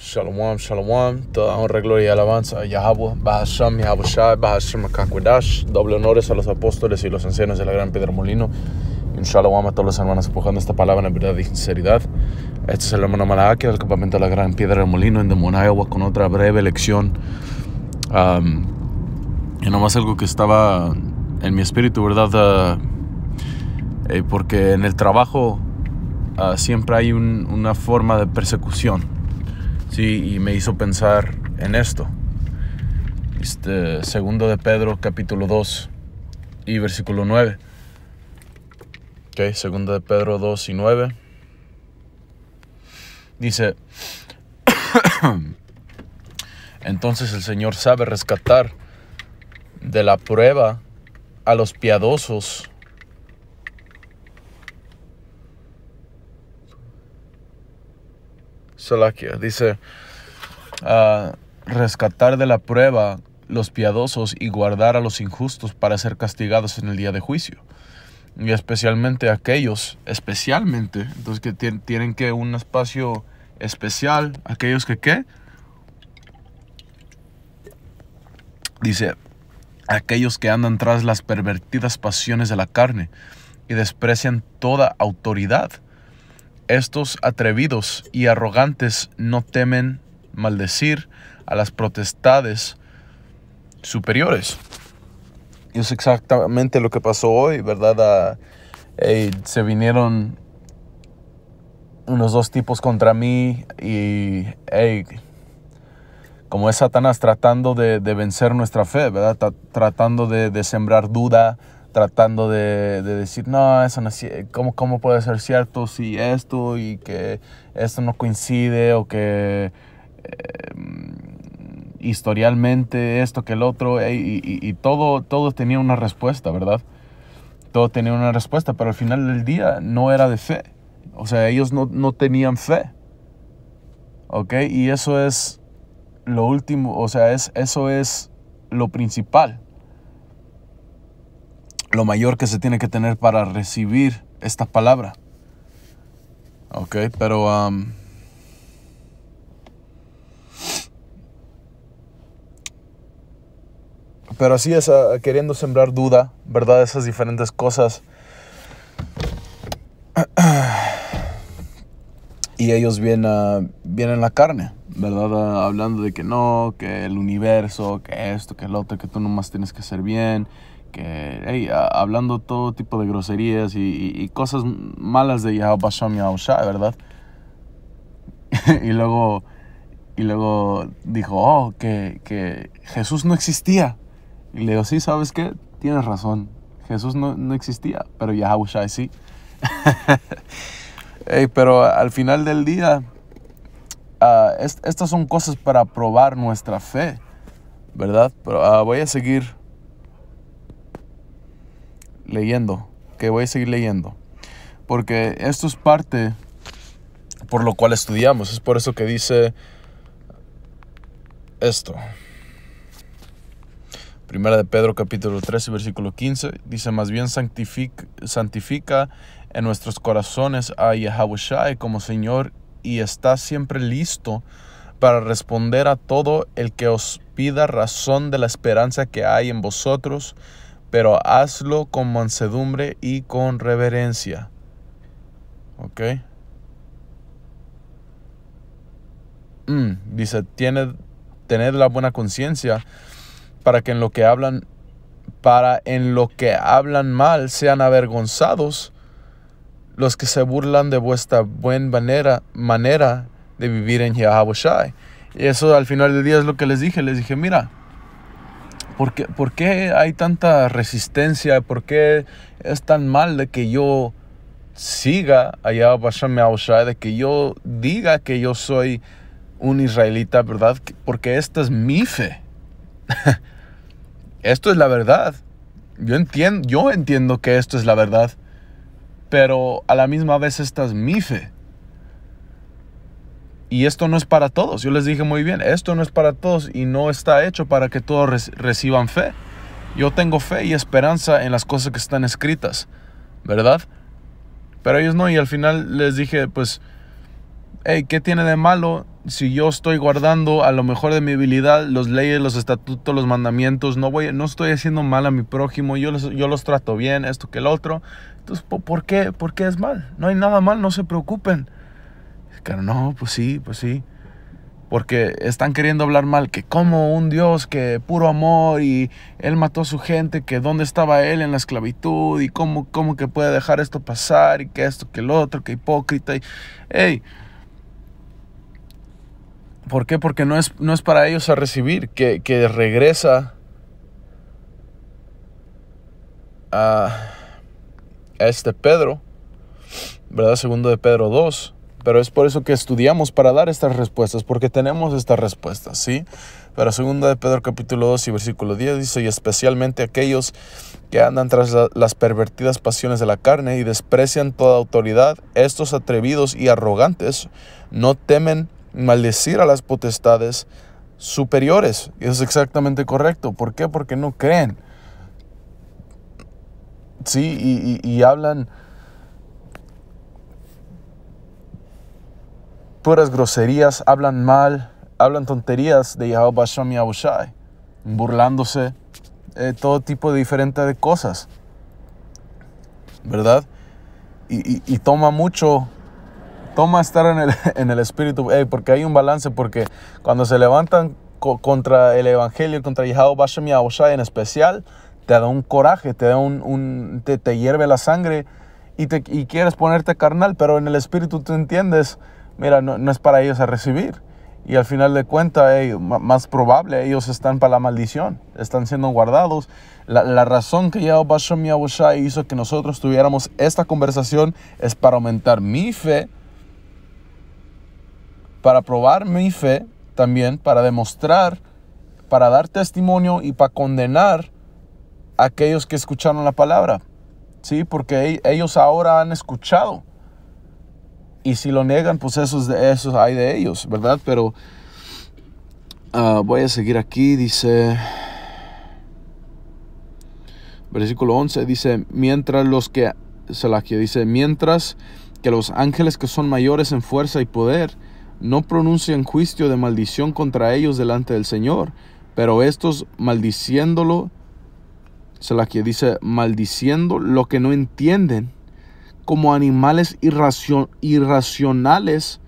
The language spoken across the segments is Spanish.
Shalom, shalom, toda honra, gloria y alabanza a Yahweh, Bahasham, Yahweh, Bahasham, Kakwadash, doble honores a los apóstoles y los ancianos de la gran piedra molino. Y un shalom a todos los hermanos empujando esta palabra en verdad y sinceridad. Este es el hermano Malaki del campamento de la gran piedra molino en Demon, Iowa, con otra breve lección. y y nomás algo que estaba en mi espíritu, ¿verdad? Ah, eh, porque en el trabajo ah, siempre hay una forma de persecución Sí, y me hizo pensar en esto. Este, segundo de Pedro, capítulo 2 y versículo 9. segundo de Pedro 2 y 9. Dice, entonces el Señor sabe rescatar de la prueba a los piadosos Salakia. ¿eh? Dice, ah, rescatar de la prueba los piadosos y guardar a los injustos para ser castigados en el día de juicio. Y especialmente aquellos, especialmente, entonces que tienen que un espacio especial, aquellos que qué. Dice, aquellos que andan tras las pervertidas pasiones de la carne y desprecian toda autoridad estos atrevidos y arrogantes no temen maldecir a las protestades superiores. Y es exactamente lo que pasó hoy, ¿verdad? Ah, eh, se vinieron unos dos tipos contra mí y como es Satanás tratando de, vencer nuestra fe, ¿verdad? tratando de sembrar duda, tratando de, decir, no, eso no es, ¿cómo, ¿cómo puede ser cierto si esto y que esto no coincide o que em, historialmente esto que el otro y, todo, todo tenía una respuesta, ¿verdad? Todo tenía una respuesta, pero al final del día no era de fe. O sea, ellos no, tenían fe. ¿Ok? Y eso es lo último, o sea, es, eso es lo principal lo mayor que se tiene que tener para recibir esta palabra. Ok, pero... Um, pero así es, ah, queriendo sembrar duda, ¿verdad? Esas diferentes cosas. y ellos vienen, uh, vienen la carne, ¿verdad? Ah, hablando de que no, que el universo, que esto, que el otro, que tú nomás tienes que ser bien, hablando todo tipo de groserías y, cosas malas de Yahushua, de ¿verdad? y luego y luego dijo, oh, que, que, Jesús no existía. Y le digo, sí, ¿sabes qué? Tienes razón. Jesús no, no existía, pero Yahushua sí. pero al final del día, ah, estas son cosas para probar nuestra fe, ¿verdad? Pero ah, voy a seguir leyendo, que voy a seguir leyendo. Porque esto es parte por lo cual estudiamos. Es por eso que dice esto. Primera de Pedro capítulo 13 versículo 15 dice más bien santifica, santifica en nuestros corazones a Yahweh como Señor y está siempre listo para responder a todo el que os pida razón de la esperanza que hay en vosotros pero hazlo con mansedumbre y con reverencia. ¿Ok? Mm, dice, tened tener la buena conciencia para que en lo que hablan, para en lo que hablan mal sean avergonzados los que se burlan de vuestra buena manera, manera de vivir en Yahweh Y eso al final del día es lo que les dije. Les dije, mira, ¿Por qué, hay tanta resistencia? ¿Por qué es tan mal de que yo siga allá a de que yo diga que yo soy un israelita, ¿verdad? Porque esta es mi fe. esto es la verdad. Yo entiendo, yo entiendo que esto es la verdad, pero a la misma vez esta es mi fe. Y esto no es para todos. Yo les dije muy bien, esto no es para todos y no está hecho para que todos reciban fe. Yo tengo fe y esperanza en las cosas que están escritas, ¿verdad? Pero ellos no, y al final les dije, pues, ¿qué tiene de malo si yo estoy guardando a lo mejor de mi habilidad los leyes, los estatutos, los mandamientos? No, voy, no estoy haciendo mal a mi prójimo, yo los, yo los trato bien, esto que el otro. Entonces, ¿por qué? ¿por qué es mal? No hay nada mal, no se preocupen. Claro, no, pues sí, pues sí. Porque están queriendo hablar mal, que como un Dios, que puro amor y él mató a su gente, que dónde estaba él en la esclavitud y cómo, cómo que puede dejar esto pasar y que esto, que el otro, que hipócrita. Y, hey, ¿Por qué? Porque no es, no es para ellos a recibir, que, que regresa a, a, este Pedro, ¿verdad? Segundo de Pedro 2, pero es por eso que estudiamos para dar estas respuestas, porque tenemos estas respuestas, ¿sí? Pero segunda de Pedro capítulo 2 y versículo 10 dice, y especialmente aquellos que andan tras las pervertidas pasiones de la carne y desprecian toda autoridad, estos atrevidos y arrogantes no temen maldecir a las potestades superiores. Y eso es exactamente correcto. ¿Por qué? Porque no creen. Sí, y hablan groserías, hablan mal, hablan tonterías de Yahweh y burlándose, de todo tipo de diferentes de cosas, ¿verdad? Y, toma mucho, toma estar en el, en el espíritu, porque hay un balance, porque cuando se levantan contra el Evangelio, contra Yahweh y en especial, te da un coraje, te da un, te, hierve la sangre y, te, y quieres ponerte carnal, pero en el espíritu tú entiendes mira, no, es para ellos a recibir. Y al final de cuentas, más probable, ellos están para la maldición, están siendo guardados. La, razón que Yahweh y Yahushai hizo que nosotros tuviéramos esta conversación es para aumentar mi fe, para probar mi fe también, para demostrar, para dar testimonio y para condenar a aquellos que escucharon la palabra. ¿Sí? Porque ellos ahora han escuchado y si lo negan, pues eso, de, hay de ellos, ¿verdad? Pero ah, voy a seguir aquí, dice... Versículo 11 dice, mientras los que, se la que dice, mientras que los ángeles que son mayores en fuerza y poder no pronuncian juicio de maldición contra ellos delante del Señor, pero estos maldiciéndolo, se la que dice, maldiciendo lo que no entienden como animales irracionales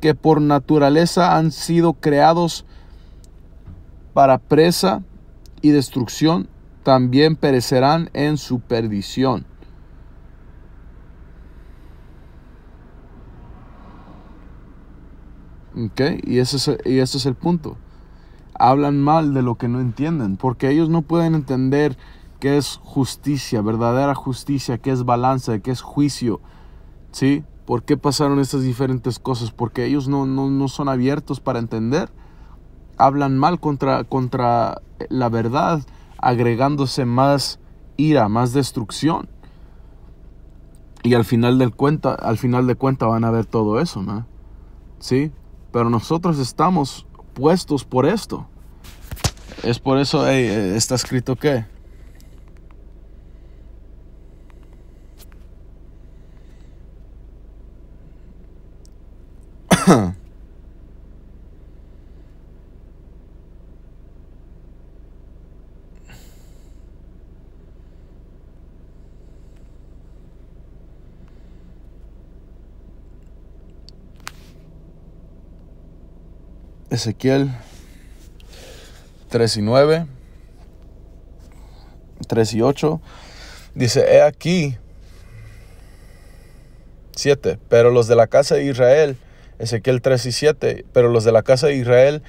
que por naturaleza han sido creados para presa y destrucción, también perecerán en su perdición. y, ese es, y ese es el punto. Hablan mal de lo que no entienden, porque ellos no pueden entender que es justicia, verdadera justicia, que es balanza, que es juicio. ¿Sí? ¿Por qué pasaron estas diferentes cosas? Porque ellos no, son abiertos para entender. Hablan mal contra, contra la verdad, agregándose más ira, más destrucción. Y al final del cuenta, al final de cuenta van a ver todo eso, ¿no? ¿Sí? Pero nosotros estamos puestos por esto. Es por eso eh, está escrito que Ezequiel 3 y 9, 3 y 8, dice, he aquí, 7, pero los de la casa de Israel Ezequiel 3 y 7, pero los de la casa de Israel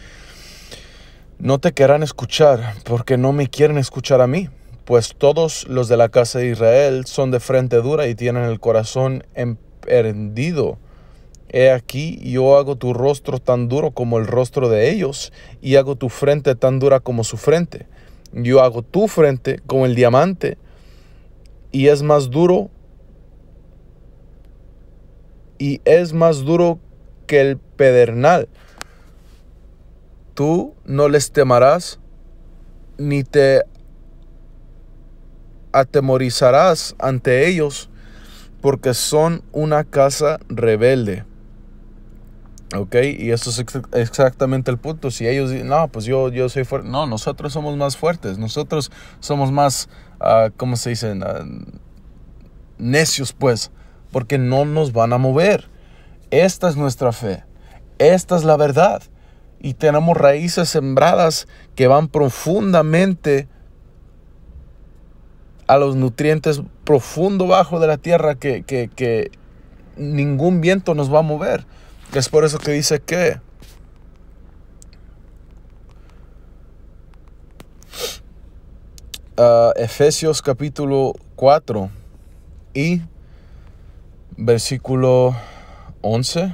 no te querrán escuchar porque no me quieren escuchar a mí, pues todos los de la casa de Israel son de frente dura y tienen el corazón emprendido. He aquí yo hago tu rostro tan duro como el rostro de ellos, y hago tu frente tan dura como su frente. Yo hago tu frente como el diamante, y es más duro, y es más duro que el pedernal. Tú no les temarás ni te atemorizarás ante ellos, porque son una casa rebelde. ¿Ok? Y eso es exactamente el punto. Si ellos dicen, no, pues yo, yo soy fuerte. No, nosotros somos más fuertes. Nosotros somos más, como ah, ¿cómo se dice ah, necios, pues. Porque no nos van a mover. Esta es nuestra fe. Esta es la verdad. Y tenemos raíces sembradas que van profundamente a los nutrientes profundo bajo de la tierra que, ningún viento nos va a mover. Es por eso que dice que ah, Efesios capítulo 4 y versículo 11,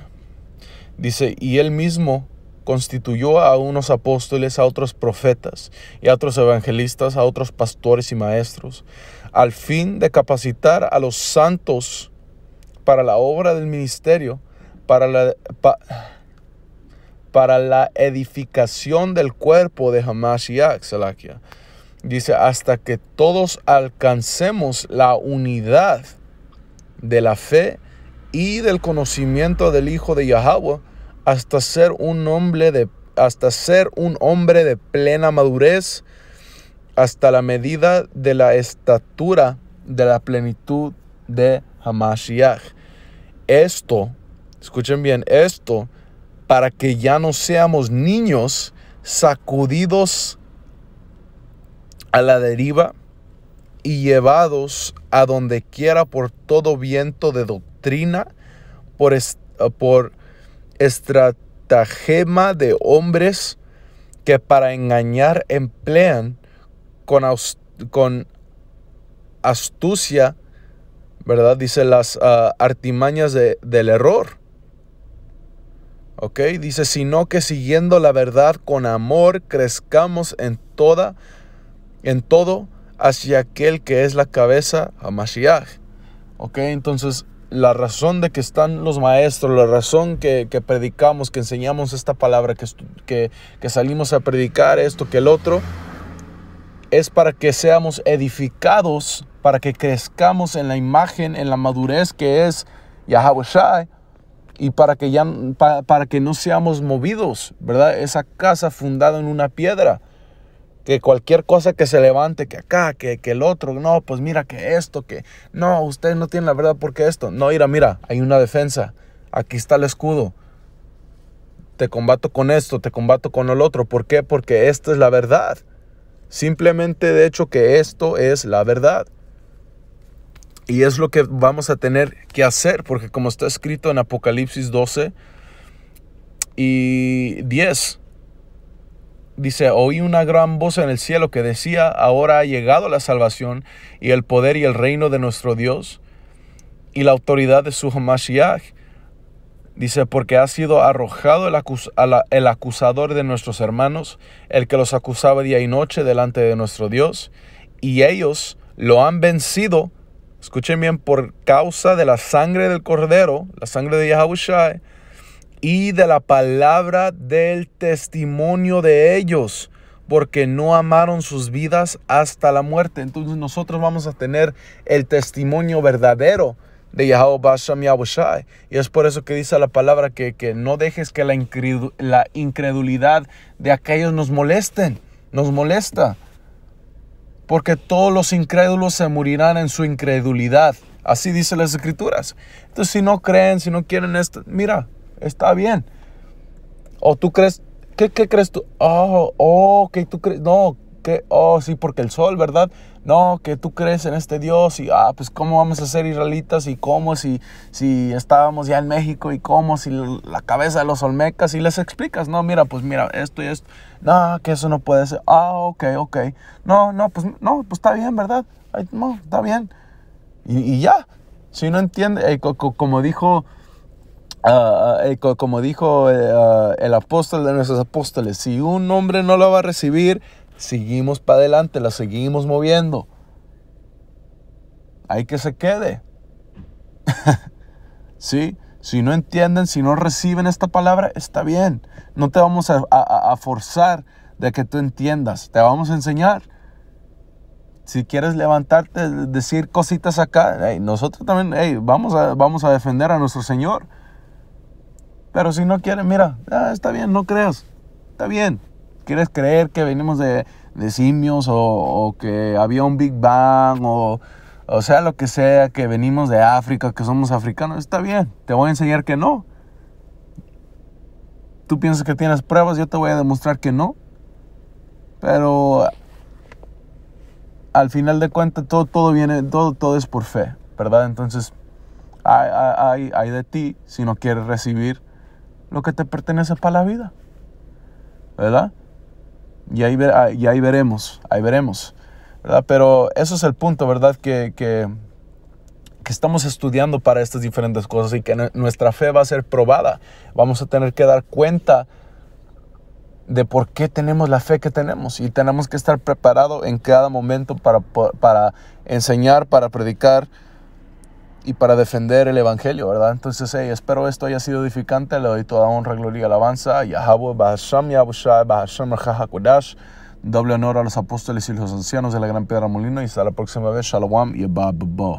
dice, y él mismo constituyó a unos apóstoles, a otros profetas y a otros evangelistas, a otros pastores y maestros, al fin de capacitar a los santos para la obra del ministerio, para la, para la edificación del cuerpo de Hamashiach, Salakia. Dice, hasta que todos alcancemos la unidad de la fe y del conocimiento del Hijo de Yahweh hasta ser un hombre de, hasta ser un hombre de plena madurez, hasta la medida de la estatura de la plenitud de Hamashiach. Esto, escuchen bien, esto para que ya no seamos niños sacudidos a la deriva y llevados a donde quiera por todo viento de doctrina por, eh, por estratagema de hombres que para engañar emplean con, con astucia, ¿verdad? Dice las eh, artimañas del error. ¿Ok? Dice, sino que siguiendo la verdad con amor crezcamos en toda, en todo hacia aquel que es la cabeza, a Mashiach. ¿Ok? Entonces, la razón de que están los maestros, la razón que, predicamos, que enseñamos esta palabra, que, que, salimos a predicar esto, que el otro, es para que seamos edificados, para que crezcamos en la imagen, en la madurez que es Yahweh y para que, ya, para que no seamos movidos, ¿verdad? Esa casa fundada en una piedra que cualquier cosa que se levante, que acá, que, el otro, no, pues mira que esto, que no, usted no tiene la verdad porque esto. No, mira, mira, hay una defensa, aquí está el escudo. Te combato con esto, te combato con el otro. ¿Por qué? Porque esta es la verdad. Simplemente de hecho que esto es la verdad. Y es lo que vamos a tener que hacer, porque como está escrito en Apocalipsis 12 y 10, Dice, oí una gran voz en el cielo que decía, ahora ha llegado la salvación y el poder y el reino de nuestro Dios y la autoridad de su Hamashiach. Dice, porque ha sido arrojado el, acusador de nuestros hermanos, el que los acusaba día y noche delante de nuestro Dios, y ellos lo han vencido, escuchen bien, por causa de la sangre del cordero, la sangre de Yahushua, y de la palabra del testimonio de ellos, porque no amaron sus vidas hasta la muerte. Entonces nosotros vamos a tener el testimonio verdadero de Yahweh Y es por eso que dice la palabra que, no dejes que la, la incredulidad de aquellos nos molesten, nos molesta. Porque todos los incrédulos se morirán en su incredulidad. Así dice las escrituras. Entonces si no creen, si no quieren esto, mira, está bien. O tú crees, ¿qué, qué crees tú? Oh, oh tú crees, no, que, oh, sí, porque el sol, ¿verdad? No, que tú crees en este Dios y, ah, pues cómo vamos a ser israelitas y cómo si, si estábamos ya en México y cómo si la cabeza de los olmecas y les explicas, no, mira, pues mira, esto y esto, no, que eso no puede ser, ah, ok, ok, no, no, pues no, pues está bien, ¿verdad? no, está bien. Y, ya, si no entiende, eh, como dijo Ah, ah, eh, como dijo eh, ah, el apóstol de nuestros apóstoles, si un hombre no lo va a recibir, seguimos para adelante, la seguimos moviendo. Hay que se quede. ¿Sí? Si no entienden, si no reciben esta palabra, está bien. No te vamos a, forzar de que tú entiendas, te vamos a enseñar. Si quieres levantarte, decir cositas acá, nosotros también vamos a defender a nuestro Señor pero si no quieres, mira, ah, está bien, no creas. Está bien. ¿Quieres creer que venimos de, simios o, que había un Big Bang o, sea lo que sea, que venimos de África, que somos africanos? Está bien, te voy a enseñar que no. Tú piensas que tienes pruebas, yo te voy a demostrar que no. Pero al final de cuentas todo, todo viene, todo, todo es por fe, ¿verdad? Entonces, hay, hay de ti si no quieres recibir lo que te pertenece para la vida. ¿Verdad? Y ahí, ah, y ahí veremos, ahí veremos. ¿Verdad? Pero eso es el punto, ¿verdad? que, que estamos estudiando para estas diferentes cosas y que nuestra fe va a ser probada. Vamos a tener que dar cuenta de por qué tenemos la fe que tenemos y tenemos que estar preparado en cada momento para, para enseñar, para predicar, y para defender el Evangelio, ¿verdad? Entonces, hey, espero esto haya sido edificante. Le doy toda honra, gloria y alabanza. Yahabu, Doble honor a los apóstoles y los ancianos de la Gran Piedra Molino. Y hasta la próxima vez. Shalom y